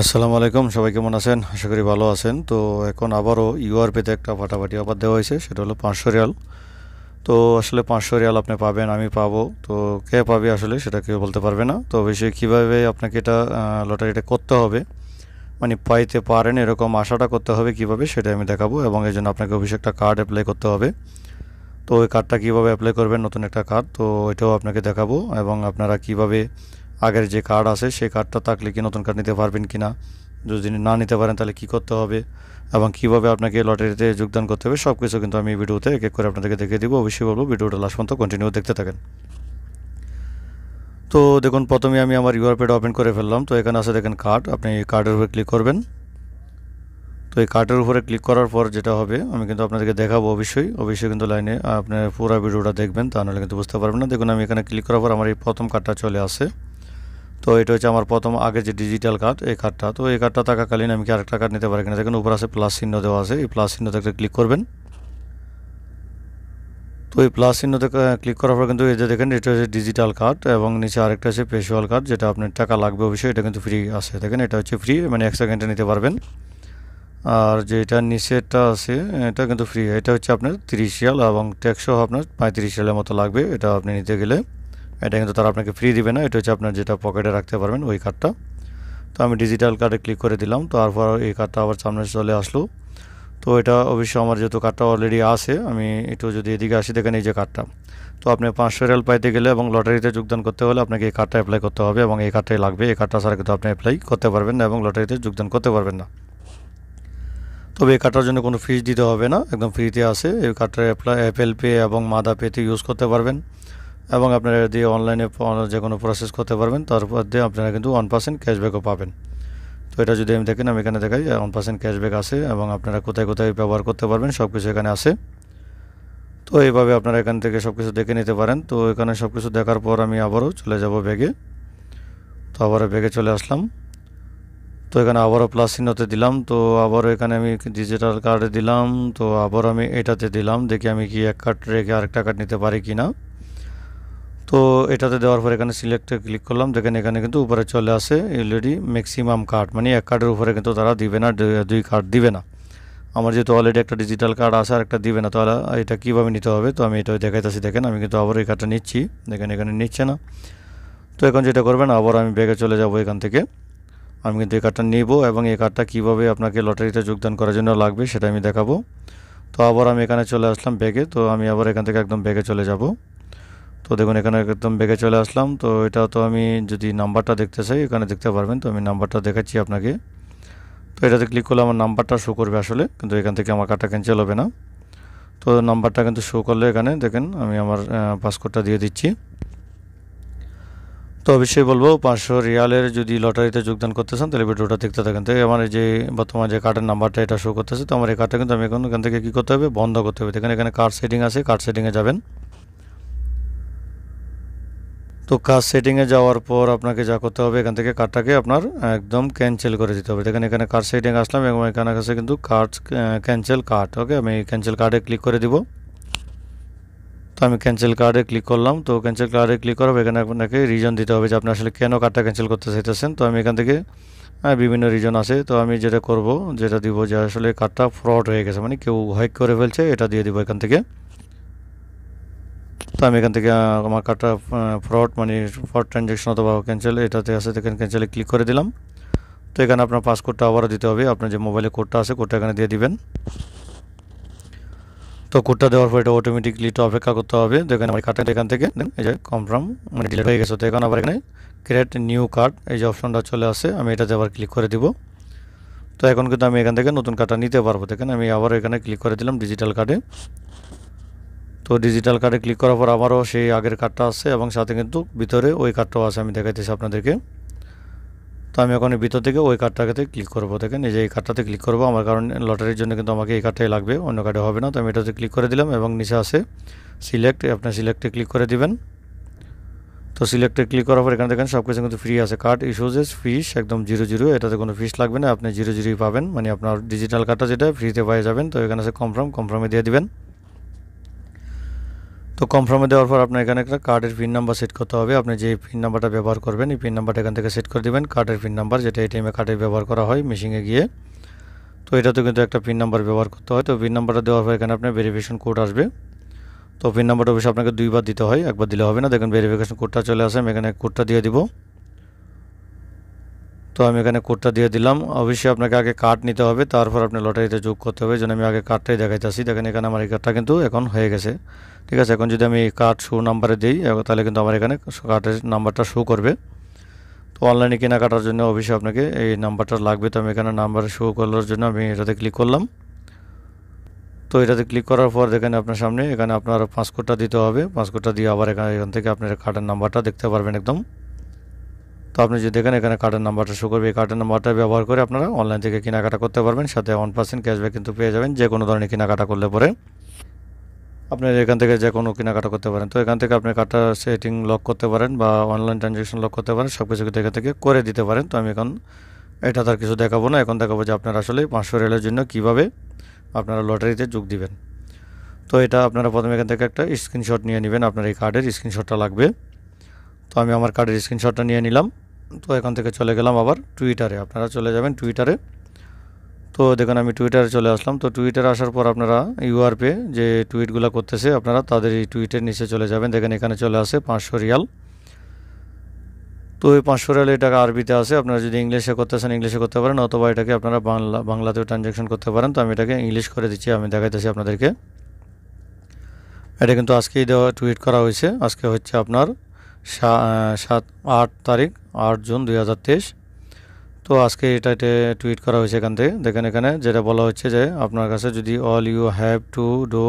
আসসালামু আলাইকুম সবাই কেমন আছেন আশা করি ভালো আছেন তো এখন আবারও ইউআরপিতে একটা ফাটাফাটি অফার দেওয়া হয়েছে সেটা হলো পাঁচশো রিয়াল তো আসলে পাঁচশো রিয়াল আপনি পাবেন আমি পাবো তো কে পাবে আসলে সেটা কেউ বলতে পারবে না তো অবশ্যই কীভাবে আপনাকে এটা লটারিটা করতে হবে মানে পাইতে পারেন এরকম আশাটা করতে হবে কিভাবে সেটা আমি দেখাবো এবং এই জন্য আপনাকে অবশ্যই একটা কার্ড অ্যাপ্লাই করতে হবে তো ওই কার্ডটা কীভাবে অ্যাপ্লাই করবেন নতুন একটা কার্ড তো এটাও আপনাকে দেখাবো এবং আপনারা কিভাবে আগের যে কার্ড আছে সেই কার্ডটা থাকলে কি নতুন কার্ড নিতে পারবেন কি না যদি না নিতে পারেন তাহলে কি করতে হবে এবং কিভাবে আপনাকে লটারিতে যোগদান করতে হবে সব কিছু কিন্তু আমি ভিডিওতে এক এক করে আপনাদেরকে দেখিয়ে দিব অবশ্যই বলবো ভিডিওটা লাস্ট পর্যন্ত কন্টিনিউ দেখতে থাকেন তো দেখুন প্রথমে আমি আমার ইউআর পেড ওপেন করে ফেললাম তো এখানে আছে দেখেন কার্ড আপনি কার্ডের উপরে ক্লিক করবেন তো এই কার্ডের উপরে ক্লিক করার পর যেটা হবে আমি কিন্তু আপনাদেরকে দেখাবো অবশ্যই অবশ্যই কিন্তু লাইনে আপনার পুরো ভিডিওটা দেখবেন তা নাহলে কিন্তু বুঝতে পারবেন না দেখুন আমি এখানে ক্লিক করার পর আমার এই প্রথম কার্ডটা চলে আসে তো এটা হচ্ছে আমার প্রথম আগে যে ডিজিটাল কার্ড এই কার্ডটা তো এই কার্ডটা থাকাকালীন আমি কি আরেকটা কার্ড নিতে পারি কিনা দেখেন উপর আছে প্লাস চিহ্ন দেওয়া আছে এই প্লাস চিহ্ন থেকে ক্লিক করবেন তো এই প্লাস চিহ্নতে ক্লিক করার পর কিন্তু এই যে দেখেন এটা হচ্ছে ডিজিটাল কার্ড এবং নিচে আরেকটা হচ্ছে পেশুয়াল কার্ড যেটা আপনার টাকা লাগবে অবশ্যই এটা কিন্তু ফ্রি আছে দেখেন এটা হচ্ছে ফ্রি মানে এক সেকেন্ডে নিতে পারবেন আর যেটা নিচেরটা আছে এটা কিন্তু ফ্রি এটা হচ্ছে আপনার তিরিশ রিয়াল এবং ট্যাক্সও আপনার পঁয়ত্রিশ রিয়ালের মতো লাগবে এটা আপনি নিতে গেলে এটা কিন্তু তারা আপনাকে ফ্রি দিবে না এটা হচ্ছে আপনার যেটা পকেটে রাখতে পারবেন ওই কার্ডটা তো আমি ডিজিটাল কার্ডে ক্লিক করে দিলাম তারপর এই কার্ডটা আবার সামনে চলে আসলো তো এটা অবশ্যই আমার যেহেতু কার্ডটা অলরেডি আছে আমি একটু যদি এদিকে আসি দেখেন এই যে কার্ডটা তো আপনি পাঁচশো রেল পাইতে গেলে এবং লটারিতে যোগদান করতে হলে আপনাকে এই কার্ডটা অ্যাপ্লাই করতে হবে এবং এই কার্ডটাই লাগবে এই কার্ডটা ছাড়া কিন্তু আপনি অ্যাপ্লাই করতে পারবেন না এবং লটারিতে যোগদান করতে পারবেন না তবে এই কার্ডটার জন্য কোনো ফিস দিতে হবে না একদম ফ্রিতে আছে এই কার্ডটা অ্যাপ্লাই অ্যাপেল পে এবং মাদা পেতে ইউজ করতে পারবেন এবং আপনারা দিয়ে অনলাইনে যে কোনো প্রসেস করতে পারবেন তারপর দিয়ে আপনারা কিন্তু ওয়ান পার্সেন্ট ক্যাশব্যাকও পাবেন তো এটা যদি আমি দেখেন আমি এখানে দেখাই ওয়ান পার্সেন্ট ক্যাশব্যাক আছে এবং আপনারা কোথায় কোথায় ব্যবহার করতে পারবেন সব কিছু এখানে আছে তো এইভাবে আপনারা এখান থেকে সব কিছু দেখে নিতে পারেন তো এখানে সব কিছু দেখার পর আমি আবারও চলে যাব ব্যাগে তো আবারও ব্যাগে চলে আসলাম তো এখানে আবারও প্লাস চিহ্নতে দিলাম তো আবারও এখানে আমি ডিজিটাল কার্ডে দিলাম তো আবার আমি এটাতে দিলাম দেখি আমি কি এক কার্ড রেখে আরেকটা কার্ড নিতে পারি কি না তো এটাতে দেওয়ার পর এখানে সিলেক্টে ক্লিক করলাম দেখেন এখানে কিন্তু উপরে চলে আসে অলরেডি ম্যাক্সিমাম কার্ড মানে এক কার্ডের উপরে কিন্তু তারা দিবে না দুই কার্ড দিবে না আমার যেহেতু অলরেডি একটা ডিজিটাল কার্ড আসে আর একটা দিবে না তাহলে এটা কীভাবে নিতে হবে তো আমি এটা দেখাইতেছি দেখেন আমি কিন্তু আবার এই কার্ডটা নিচ্ছি দেখেন এখানে নিচ্ছে না তো এখন যেটা করবেন আবার আমি ব্যাগে চলে যাব এখান থেকে আমি কিন্তু এই কার্ডটা নিব এবং এই কার্ডটা কীভাবে আপনাকে লটারিতে যোগদান করার জন্য লাগবে সেটা আমি দেখাবো তো আবার আমি এখানে চলে আসলাম ব্যাগে তো আমি আবার এখান থেকে একদম ব্যাগে চলে যাব তো দেখুন এখানে একদম বেগে চলে আসলাম তো এটা তো আমি যদি নাম্বারটা দেখতে চাই এখানে দেখতে পারবেন তো আমি নাম্বারটা দেখাচ্ছি আপনাকে তো এটাতে ক্লিক করলে আমার নাম্বারটা শো করবে আসলে কিন্তু এখান থেকে আমার কাটা ক্যান্সেল হবে না তো নাম্বারটা কিন্তু শো করলে এখানে দেখেন আমি আমার পাসকোডটা দিয়ে দিচ্ছি তো অবশ্যই বলবো পাঁচশো রিয়ালের যদি লটারিতে যোগদান করতে চান তাহলে ভিডিওটা দেখতে থাকেন তো আমার যে বর্তমান যে কার্ডের নাম্বারটা এটা শো করতেছে তো আমার এই কার্ডটা কিন্তু আমি এখন এখান থেকে কী করতে হবে বন্ধ করতে হবে এখানে এখানে কার্ড সেটিং আছে কার্ড সেটিংয়ে যাবেন তো কাজ সেটিংয়ে যাওয়ার পর আপনাকে যা করতে হবে এখান থেকে কার্ডটাকে আপনার একদম ক্যান্সেল করে দিতে হবে দেখেন এখানে কার্ড সেটিং আসলাম এবং এখানে কাছে কিন্তু কার্ড ক্যান্সেল কার্ড ওকে আমি ক্যান্সেল কার্ডে ক্লিক করে দিব তো আমি ক্যান্সেল কার্ডে ক্লিক করলাম তো ক্যান্সেল কার্ডে ক্লিক করা এখানে আপনাকে রিজন দিতে হবে যে আপনি আসলে কেন কার্ডটা ক্যান্সেল করতে চাইতেছেন তো আমি এখান থেকে বিভিন্ন রিজন আছে তো আমি যেটা করব যেটা দিব যে আসলে কার্ডটা ফ্রড হয়ে গেছে মানে কেউ হ্যাক করে ফেলছে এটা দিয়ে দিব এখান থেকে তো আমি এখান থেকে আমার কাটা ফ্রড মানে ফ্রড ট্রানজ্যাকশন অথবা ক্যান্সেল এটাতে আছে এখানে ক্যান্সেলে ক্লিক করে দিলাম তো এখানে আপনার পাসকোডটা আবারও দিতে হবে আপনার যে মোবাইলে কোডটা আছে কোডটা এখানে দিয়ে দিবেন তো কোডটা দেওয়ার পর এটা অটোমেটিকলি এটা অপেক্ষা করতে হবে তো এখানে আমার কার্ডটা এখান থেকে এই যে কনফার্ম মানে ডিলেট হয়ে গেছে তো এখন আবার এখানে ক্রিয়েট নিউ কার্ড এই যে অপশনটা চলে আসে আমি এটাতে আবার ক্লিক করে দিব তো এখন কিন্তু আমি এখান থেকে নতুন কার্ডটা নিতে পারবো দেখেন আমি আবার এখানে ক্লিক করে দিলাম ডিজিটাল কার্ডে তো ডিজিটাল কার্ডে ক্লিক করার পর আমারও সেই আগের কার্ডটা আসছে এবং সাথে কিন্তু ভিতরে ওই কার্ডটাও আছে আমি দেখাইতেছি আপনাদেরকে তো আমি এখন ভিতর থেকে ওই কার্ডটাকে ক্লিক করবো দেখেন এই যে এই কার্ডটাতে ক্লিক করবো আমার কারণ লটারির জন্য কিন্তু আমাকে এই কার্ডটাই লাগবে অন্য কার্ডে হবে না তো আমি এটাতে ক্লিক করে দিলাম এবং নিচে আছে সিলেক্ট আপনার সিলেক্টে ক্লিক করে দিবেন তো সিলেক্টে ক্লিক করার পর এখানে দেখেন সব কিছু কিন্তু ফ্রি আছে কার্ড ইস্যুজেস ফিস একদম জিরো জিরো এটাতে কোনো ফিস লাগবে না আপনি জিরো জিরোই পাবেন মানে আপনার ডিজিটাল কার্ডটা যেটা ফ্রিতে পাওয়া যাবেন তো এখানে আছে কনফার্ম কনফার্মে দিয়ে দিবেন তো কনফার্মে দেওয়ার পর আপনার এখানে একটা কার্ডের পিন নাম্বার সেট করতে হবে আপনি যে পিন নাম্বারটা ব্যবহার করবেন এই পিন নাম্বারটা এখান থেকে সেট করে দেবেন কার্ডের পিন নাম্বার যেটা এটিএমে কার্ডে ব্যবহার করা হয় মেশিনে গিয়ে তো এটাতে কিন্তু একটা পিন নাম্বার ব্যবহার করতে হয় তো পিন নাম্বারটা দেওয়ার পর এখানে আপনার ভেরিফিকেশন কোড আসবে তো পিন নাম্বারটা অবশ্যই আপনাকে দুইবার দিতে হয় একবার দিলে হবে না দেখেন ভেরিফিকেশন কোডটা চলে আসে আমি এখানে কোডটা দিয়ে দিব তো আমি এখানে কোডটা দিয়ে দিলাম অবশ্যই আপনাকে আগে কার্ড নিতে হবে তারপর আপনি লটারিতে যোগ করতে হবে যেন আমি আগে কার্ডটাই দেখাইতেছি দেখেন এখানে আমার এই কার্ডটা কিন্তু এখন হয়ে গেছে ঠিক আছে এখন যদি আমি কার্ড শো নাম্বারে দিই তাহলে কিন্তু আমার এখানে কার্ডের নাম্বারটা শো করবে তো অনলাইনে কেনাকাটার জন্য অবশ্যই আপনাকে এই নাম্বারটা লাগবে তো আমি এখানে নাম্বার শো করার জন্য আমি এটাতে ক্লিক করলাম তো এটাতে ক্লিক করার পর দেখেন আপনার সামনে এখানে আপনার পাসপোর্টটা দিতে হবে পাসপোর্টটা দিয়ে আবার এখানে এখান থেকে আপনার কার্ডের নাম্বারটা দেখতে পারবেন একদম তো আপনি যদি দেখেন এখানে কার্ডের নাম্বারটা শো করবে এই কার্ডের নাম্বারটা ব্যবহার করে আপনারা অনলাইন থেকে কেনাকাটা করতে পারবেন সাথে ওয়ান পার্সেন্ট ক্যাশব্যাক কিন্তু পেয়ে যাবেন যে কোনো ধরনের কেনাকাটা করলে পরে আপনার এখান থেকে যে কোনো কেনাকাটা করতে পারেন তো এখান থেকে আপনি কাটা সেটিং লক করতে পারেন বা অনলাইন ট্রানজ্যাকশন লক করতে পারেন সব কিছু এখান থেকে করে দিতে পারেন তো আমি এখন এটা তার কিছু দেখাবো না এখন দেখাবো যে আপনারা আসলে পাঁচশো রেলের জন্য কিভাবে আপনারা লটারিতে যোগ দিবেন তো এটা আপনারা প্রথমে এখান থেকে একটা স্ক্রিনশট নিয়ে নেবেন আপনার এই কার্ডের স্ক্রিনশটটা লাগবে তো আমি আমার কার্ডের স্ক্রিনশটটা নিয়ে নিলাম তো এখান থেকে চলে গেলাম আবার টুইটারে আপনারা চলে যাবেন টুইটারে তো দেখুন আমি টুইটারে চলে আসলাম তো টুইটারে আসার পর আপনারা ইউআরপে যে টুইটগুলো করতেছে আপনারা তাদের এই টুইটের নিচে চলে যাবেন দেখেন এখানে চলে আসে পাঁচশো রিয়াল তো এই পাঁচশো রিয়াল এই টাকা আরবিতে আছে আপনারা যদি ইংলিশে করতে চান ইংলিশে করতে পারেন অথবা এটাকে আপনারা বাংলা বাংলাতেও ট্রানজ্যাকশন করতে পারেন তো আমি এটাকে ইংলিশ করে দিচ্ছি আমি দেখাইতেছি আপনাদেরকে এটা কিন্তু আজকেই দেওয়া টুইট করা হয়েছে আজকে হচ্ছে আপনার সাত আট তারিখ আট জুন দুই তো আজকে এটা টুইট করা হয়েছে এখান থেকে দেখেন এখানে যেটা বলা হচ্ছে যে আপনার কাছে যদি all you have to do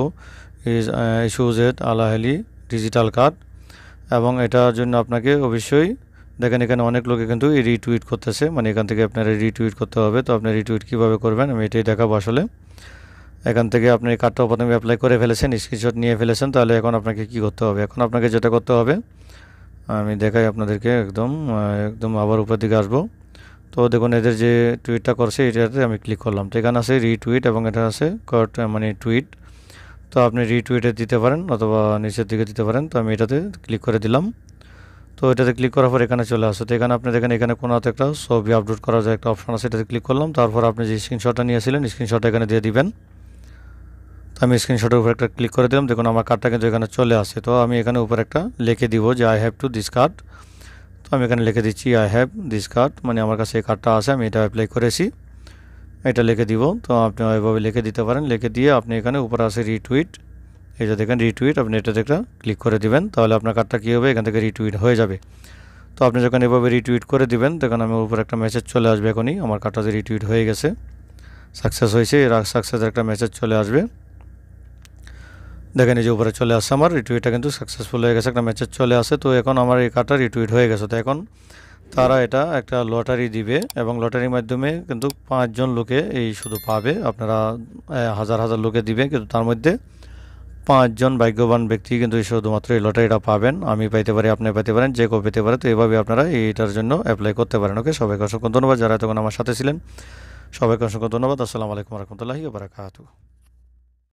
is issues at আলাহেলি ডিজিটাল কার্ড এবং এটার জন্য আপনাকে অবশ্যই দেখেন এখানে অনেক লোকে কিন্তু রিটুইট করতেছে মানে এখান থেকে আপনারা রিটুইট করতে হবে তো আপনি রিটুইট কীভাবে করবেন আমি এটাই দেখাবো আসলে এখান থেকে আপনি কার্ডটা প্রথমে অ্যাপ্লাই করে ফেলেছেন স্ক্রিনশট নিয়ে ফেলেছেন তাহলে এখন আপনাকে কি করতে হবে এখন আপনাকে যেটা করতে হবে আমি দেখাই আপনাদেরকে একদম একদম আবার উপর দিকে আসবো তো দেখুন এদের যে টুইটটা করছে এটাতে আমি ক্লিক করলাম তো এখানে আছে রিটুইট এবং এটা আছে কট মানে টুইট তো আপনি রিটুইটে দিতে পারেন অথবা নিচের দিকে দিতে পারেন তো আমি এটাতে ক্লিক করে দিলাম তো এটাতে ক্লিক করার পর এখানে চলে আসে তো এখানে আপনি দেখেন এখানে কোনো হাতে একটা ছবি আপলোড করার যে একটা অপশন আছে এটাতে ক্লিক করলাম তারপর আপনি যে স্ক্রিনশটটা নিয়েছিলেন স্ক্রিনশটটা এখানে দিয়ে দিবেন তো আমি স্ক্রিনশটের উপর একটা ক্লিক করে দিলাম দেখুন আমার কার্ডটা কিন্তু এখানে চলে আসে তো আমি এখানে উপর একটা লিখে দিব যে I have to this card আমি এখানে লিখে দিচ্ছি আই হ্যাভ দিস কার্ড মানে আমার কাছে এই কার্ডটা আছে আমি এটা অ্যাপ্লাই করেছি এটা লিখে দিব তো আপনি এভাবে লিখে দিতে পারেন লিখে দিয়ে আপনি এখানে উপরে আসে রিটুইট এই যে দেখেন রিটুইট আপনি এটাতে একটা ক্লিক করে দিবেন তাহলে আপনার কার্ডটা কী হবে এখান থেকে রিটুইট হয়ে যাবে তো আপনি যখন এভাবে রিটুইট করে দিবেন তখন আমার উপরে একটা মেসেজ চলে আসবে এখনই আমার কার্ডটা যে রিটুইট হয়ে গেছে সাকসেস হয়েছে সাকসেসের একটা মেসেজ চলে আসবে দেখেন এই যে উপরে চলে আসছে আমার রিটুইটটা কিন্তু সাকসেসফুল হয়ে গেছে একটা ম্যাচেজ চলে আসে তো এখন আমার এই কার্ডটা রিটুইট হয়ে গেছে তো এখন তারা এটা একটা লটারি দিবে এবং লটারির মাধ্যমে কিন্তু পাঁচজন লোকে এই শুধু পাবে আপনারা হাজার হাজার লোকে দিবে কিন্তু তার মধ্যে পাঁচজন ভাগ্যবান ব্যক্তি কিন্তু শুধুমাত্র এই লটারিটা পাবেন আমি পাইতে পারি আপনি পাইতে পারেন যে কেউ পেতে পারে তো এইভাবে আপনারা এইটার জন্য অ্যাপ্লাই করতে পারেন ওকে সবাইকে অসংখ্য ধন্যবাদ যারা তখন আমার সাথে ছিলেন সবাইকে অসংখ্য ধন্যবাদ আসসালামু আলাইকুম রহমতুল্লাহি বারাকাতু